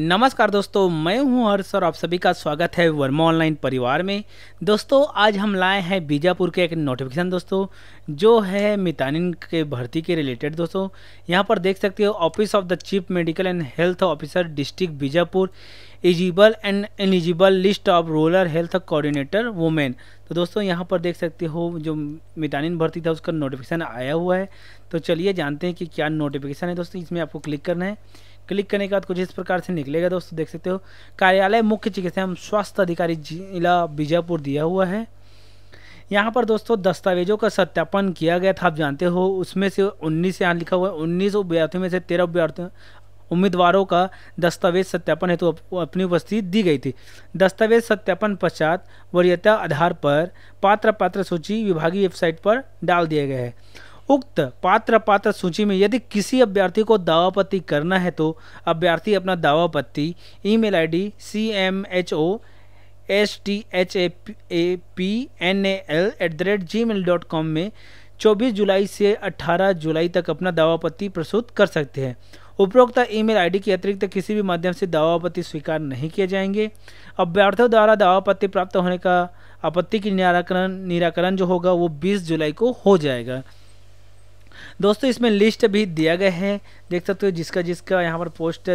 नमस्कार दोस्तों मैं हूं हर्ष और आप सभी का स्वागत है वर्मा ऑनलाइन परिवार में दोस्तों आज हम लाए हैं बीजापुर के एक नोटिफिकेशन दोस्तों जो है मितानिन के भर्ती के रिलेटेड दोस्तों यहां पर देख सकते हो office of the chief medical and health officer district Bijapur eligible and eligible list of rural health coordinator women तो दोस्तों यहाँ पर देख सकते हो जो मितानिन भर्ती था उसका नोटिफिकेशन आया हुआ है तो चलिए जानते हैं कि क्या नोटिफिकेशन है दोस्तों इसमें आपको क्लिक करना है क्लिक करने के बाद कुछ इस प्रकार से निकलेगा दोस्तों देख सकते हो कार्यालय मुख्य चिकित्सा एवं स्वास्थ्य अधिकारी जिला बीजापुर दिया हुआ है यहाँ पर दोस्तों दस्तावेजों का सत्यापन किया गया था आप जानते हो उसमें से उन्नीस यहाँ लिखा हुआ है उन्नीस अभ्यर्थियों में से तेरह अभ्यर्थियों उम्मीदवारों का दस्तावेज सत्यापन हेतु तो अपनी उपस्थिति दी गई थी दस्तावेज सत्यापन पश्चात वरीयता आधार पर पात्र पात्र सूची विभागीय वेबसाइट पर डाल दिया गया है उक्त पात्र पात्र सूची में यदि किसी अभ्यर्थी को दावापत्ति करना है तो अभ्यर्थी अपना दावापत्ति email ID C M H O S T H A A P N A L at the rate gmail dot com में 24 जुलाई से 18 जुलाई तक अपना दावापत्ति प्रस्तुत कर सकते हैं उपरोक्त ईमेल आईडी के अतिरिक्त किसी भी माध्यम से दावापत्ति स्वीकार नहीं किए जाएंगे अभ्यर्थियों द्वारा दावापत्ति प्राप्त होने का आपत्ति की निराकरण निराकरण जो होगा वो 20 जुलाई को हो जाएगा दोस्तों इसमें लिस्ट भी दिया गया है देख सकते हो जिसका जिसका यहाँ पर पोस्ट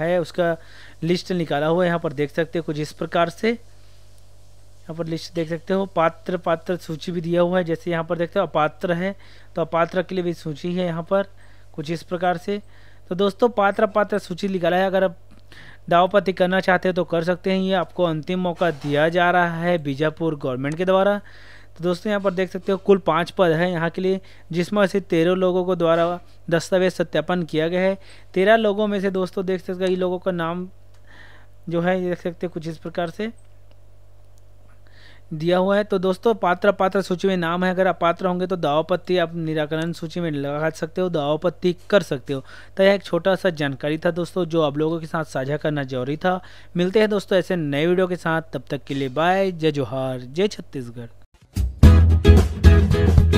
है उसका लिस्ट निकाला हुआ है यहाँ पर देख सकते हो कुछ इस प्रकार से यहाँ पर लिस्ट देख सकते हो पात्र पात्र सूची भी दिया हुआ है जैसे यहाँ पर देखते हो अपात्र है तो अपात्र के लिए भी सूची है यहाँ पर कुछ इस प्रकार से तो दोस्तों पात्र पात्र सूची निकाला है अगर आप दावापति करना चाहते हैं तो कर सकते हैं ये आपको अंतिम मौका दिया जा रहा है बीजापुर गवर्नमेंट के द्वारा तो दोस्तों यहाँ पर देख सकते हो कुल पाँच पद हैं यहाँ के लिए जिसमें से तेरह लोगों को द्वारा दस्तावेज सत्यापन किया गया है तेरह लोगों में से दोस्तों देख सकते हो लोगों का नाम जो है देख सकते हो कुछ इस प्रकार से दिया हुआ है तो दोस्तों पात्र पात्र सूची में नाम है अगर आप पात्र होंगे तो दावापत्ति आप निराकरण सूची में लगा सकते हो दावापत्ति कर सकते हो तो यह एक छोटा सा जानकारी था दोस्तों जो आप लोगों के साथ साझा करना जरूरी था मिलते हैं दोस्तों ऐसे नए वीडियो के साथ तब तक के लिए बाय जय जोहार जय छत्तीसगढ़ Thank you.